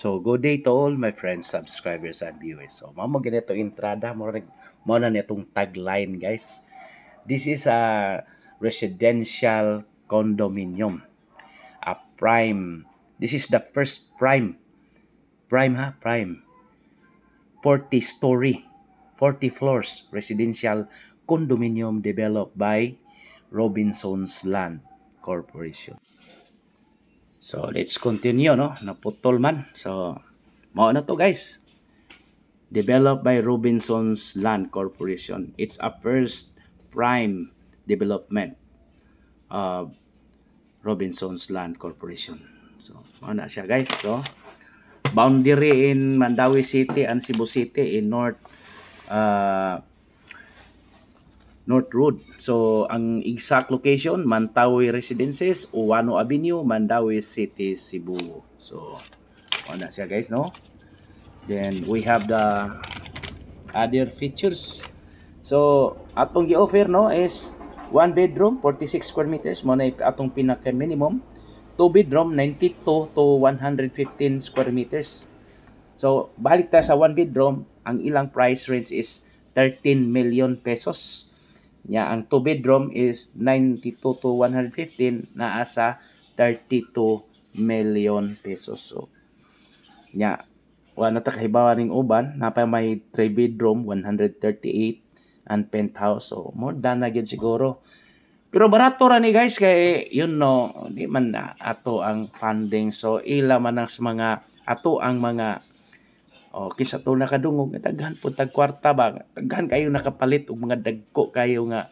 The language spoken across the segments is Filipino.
So, good day to all my friends, subscribers, and viewers. So, mamo ganito entrada, mo na nitong tagline, guys. This is a residential condominium. A prime. This is the first prime. Prime ha? Prime. 40 story, 40 floors residential condominium developed by Robinson's Land Corporation. So, let's continue, no? Naputol man. So, mao na to, guys. Developed by Robinson's Land Corporation. It's a first prime development of Robinson's Land Corporation. So, mao na siya, guys. So, boundary in Mandawi City and Cebu City in North uh, North Road. So, ang exact location, Mantawi Residences, Uwano Avenue, Mandawi City, Cebu. So, on siya guys, no? Then, we have the other features. So, atong gi-offer, no, is 1 bedroom, 46 square meters, mo na atong pinaka-minimum. 2 bedroom, 92 to 115 square meters. So, balik ta sa 1 bedroom, ang ilang price range is 13 million pesos. Yeah, ang 2 bedroom is 92 to 115 na asa 32 million pesos. So, yeah, wala nakahibawa ring uban, napay may 3 bedroom 138 and penthouse. So, more than na gyud siguro. Pero barato ra ni guys kay yun no, di man na ato ang funding. So, ila man ang mga ato ang mga o oh, kisa to nakadungog eh, daghan po tagkwarta ba daghan kayo nakapalit og mga dagko kayo nga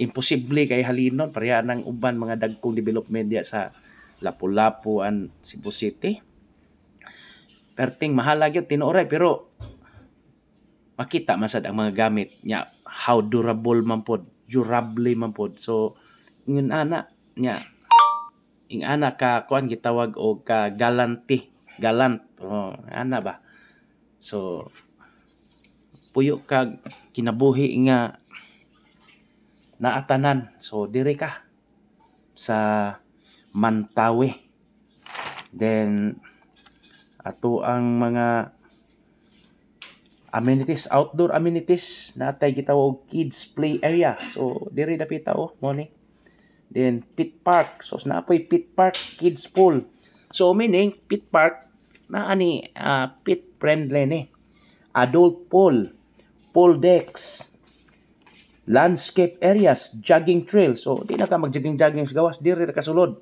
imposible kay halinon pareha nang uban mga dagkong development media sa Lapu-Lapu and Cebu City. Perting mahala gyud tinuoray pero makita masad ang mga gamit nya how durable man pod durably man pod so ngun ana nya ing ana ka kuan gitawag og ka galanti galant oh ana ba So puyo kag kinabuhi nga naatanan. So dire ka sa Mantawe. Then ato ang mga amenities, outdoor amenities natay gitawag kids play area. So dire dapat tawo oh, mo ni. Then pit park. So napoy pit park, kids pool. So meaning pit park na ani uh, pit Friend Lene, Adult Pool, Pool Decks, Landscape Areas, Jogging Trail. So, di na ka mag-jogging-jogging sa gawas, di rin kasulod.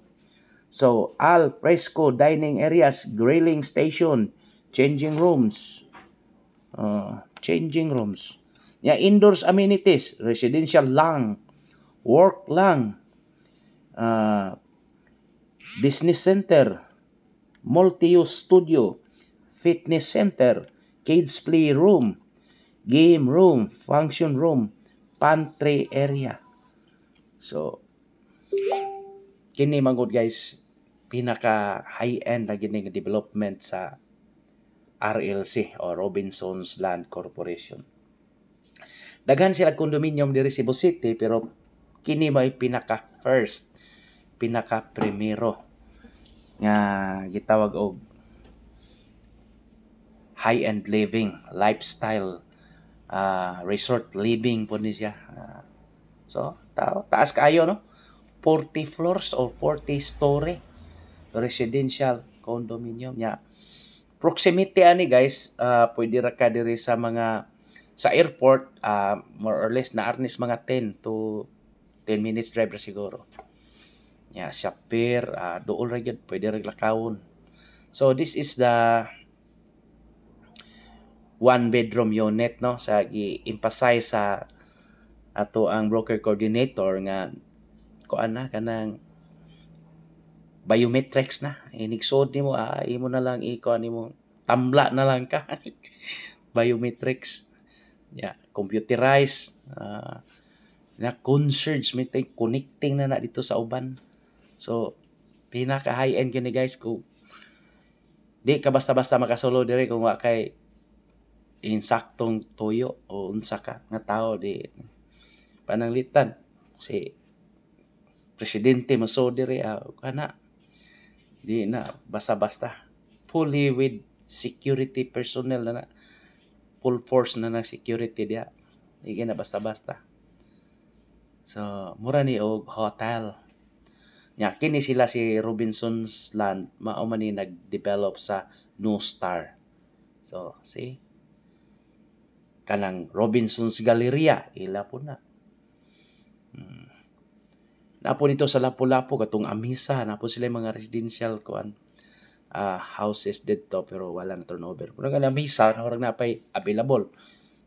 So, al fresco dining areas, grilling station, changing rooms, uh, changing rooms. Ya, indoors amenities, residential lang, work lang, uh, business center, multi-use studio, fitness center, kids play room, game room, function room, pantry area. So, kini mangod guys, pinaka high-end na gining development sa RLC o Robinson's Land Corporation. Daghan sila condominium diri Cebu City pero kini may pinaka first, pinaka primero nga gitawag og high-end living, lifestyle, uh, resort living po niya siya. Ah, so, ta taas kayo, no? 40 floors or 40 story residential condominium niya. Proximity ani guys, uh, pwede ra ka diri sa mga sa airport uh, more or less na arnis mga 10 to 10 minutes drive ra siguro. Ya, yeah, sa pier, uh, dool ra pwede ra lakawon. So this is the one bedroom unit no sa gi-emphasize sa ato ang broker coordinator nga ko ana kanang biometrics na inigsod nimo ah, imo na lang iko nimo tambla na lang ka biometrics yeah computerized uh, na concerns may connecting na na dito sa uban so pinaka high end gani guys ko di ka basta-basta makasolo dire kung wa kay insaktong tuyo o unsa ka nga tao di pananglitan si presidente maso diri uh, kana di na basta-basta fully with security personnel na, na full force na na security dia di na basta-basta so mura ni og hotel nya kini sila si Robinson's land mao man ni nag-develop sa No Star so see kanang Robinson's Galleria ila po na hmm. Napo nito sa Lapu-Lapu katong Amisa napo sila mga residential kuan uh, houses dito pero wala na turnover. Kung nga Amisa na orang na pay available.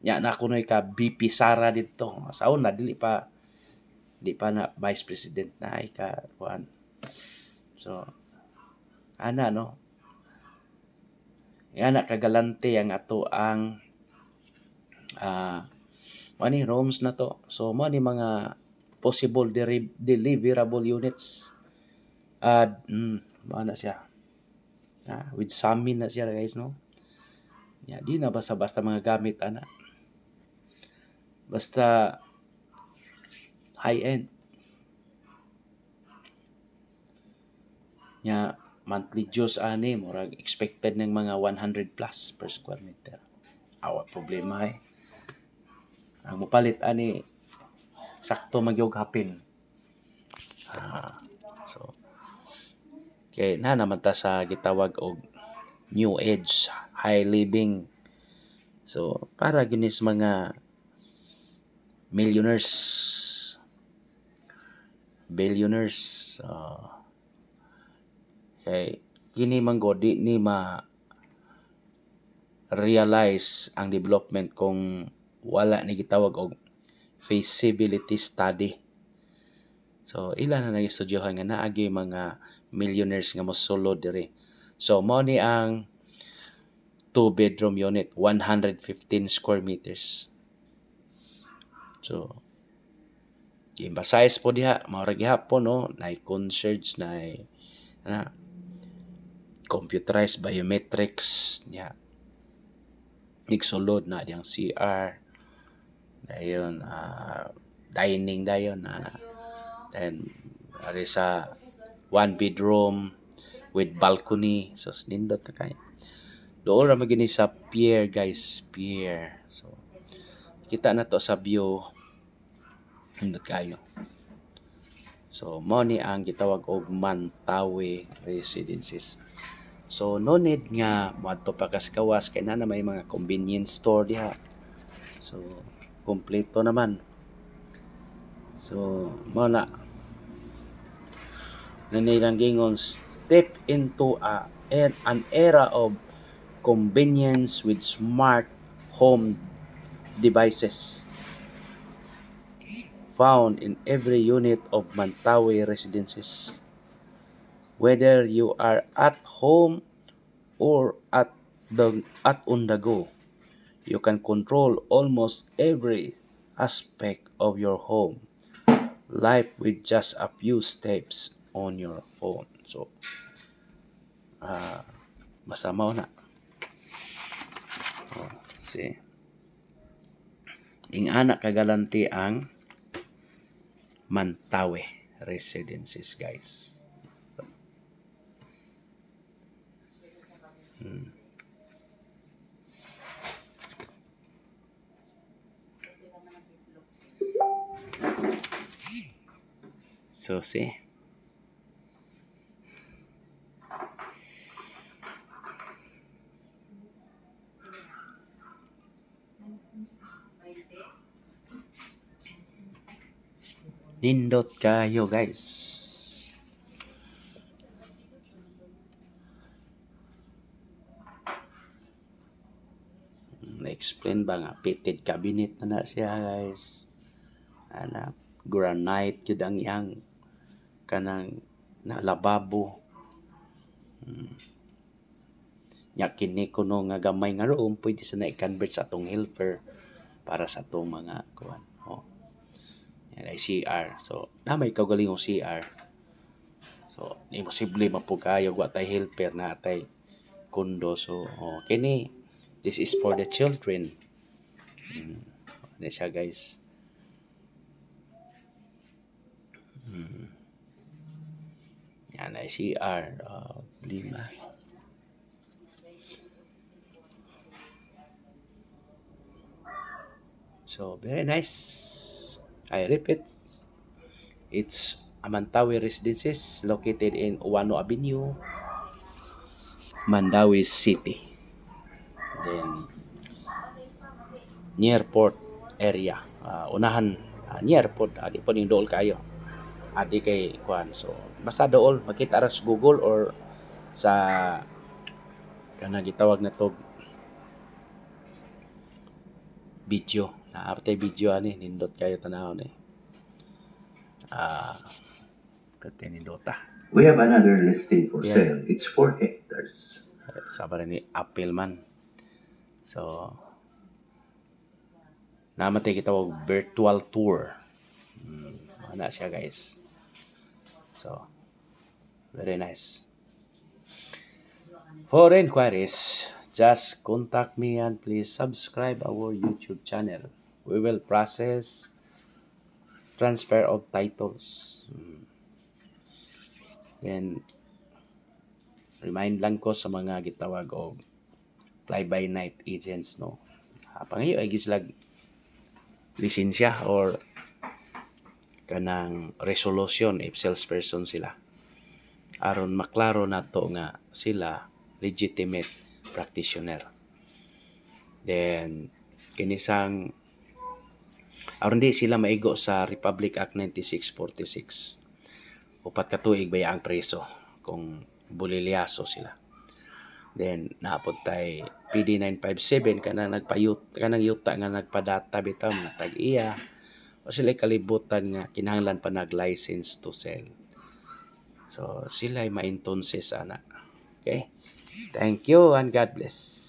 Nya na kunoy ka BP Sara dito. Sa una dili pa di pa na vice president na ay ka kuan. So ana no. Nga na kagalante ang ato ang uh, ah, ani rooms na to. So mo ni mga possible deri- deliverable units. Uh, mm, ano siya? Uh, with summon na siya guys no. Ya, yeah, di na basta-basta mga gamit ana. Basta high end. Nya monthly juice ani murag expected ng mga 100 plus per square meter. Awa problema eh ang mupalit ani sakto magyog hapin ah, so okay na naman ta sa gitawag og new age high living so para ginis mga millionaires billionaires uh, kay kini man ni ma realize ang development kung wala ni gitawag og feasibility study. So ila na nagistudyohan nga naa gyud mga millionaires nga mosulod diri. So mo ni ang 2 bedroom unit, 115 square meters. So Gimba size po diha, maura gihapon no, na concierge na na computerized biometrics niya. Nigsulod na diyang CR, dayon uh, ah, dining dayon ah, na then ari sa one bedroom with balcony so nindot na kayo doon ra magini sa pier guys pier so kita na to sa view nindot kayo so money ang gitawag og Mantawi residences so no need nga madto pa kaskawas kay na may mga convenience store diha so kompleto naman so muna na nilang on step into a, an era of convenience with smart home devices found in every unit of Mantawi residences. Whether you are at home or at the at on the go. you can control almost every aspect of your home life with just a few steps on your phone. so uh, masama na oh, see ing anak kagalanti ang Mantawe residences guys so, hmm. So see. Nindot kayo guys. Na-explain ba nga? Pitted cabinet na na siya guys. Anak, granite yun ang yang kanang na lababo hmm. nya kini kuno nga gamay nga room pwede sa na-convert sa atong helper para sa atong mga kuan oh yan ay CR so na may kaugalingong CR so imposible mapugayo wa tay helper na tay kundo so oh kini this is for the children hmm. ano siya guys hmm. Yan ay CR. Uh, lima. So, very nice. I repeat. It's Amantawi Residences located in Uwano Avenue, Mandawi City. Then, near port area. Uh, unahan, uh, near port. Adi ah, po ning dool kayo adi kay kwan so basta dool makita ra sa Google or sa kana gitawag na to video na after video ani nindot kayo tanawon eh ah katinindota We have another listing for yeah. sale. It's 4 hectares. Sabar ni apel man. So, namatay kita og virtual tour. Hmm, ana siya guys. So, very nice. For inquiries, just contact me and please subscribe our YouTube channel. We will process transfer of titles. Hmm. Then, remind lang ko sa mga gitawag o fly-by-night agents, no? Hapang iyo, ay gislag lisensya or kanang resolution if salesperson sila aron maklaro nato nga sila legitimate practitioner then kinisang aron di sila maigo sa Republic Act 9646 upat ka tuig ang preso kung bulilyaso sila then naapod tay PD957 kanang nagpayut kanang yuta nga nagpadata bitaw tag iya o sila kalibutan nga kinahanglan pa nag license to sell so sila ay maintunsis ana okay thank you and god bless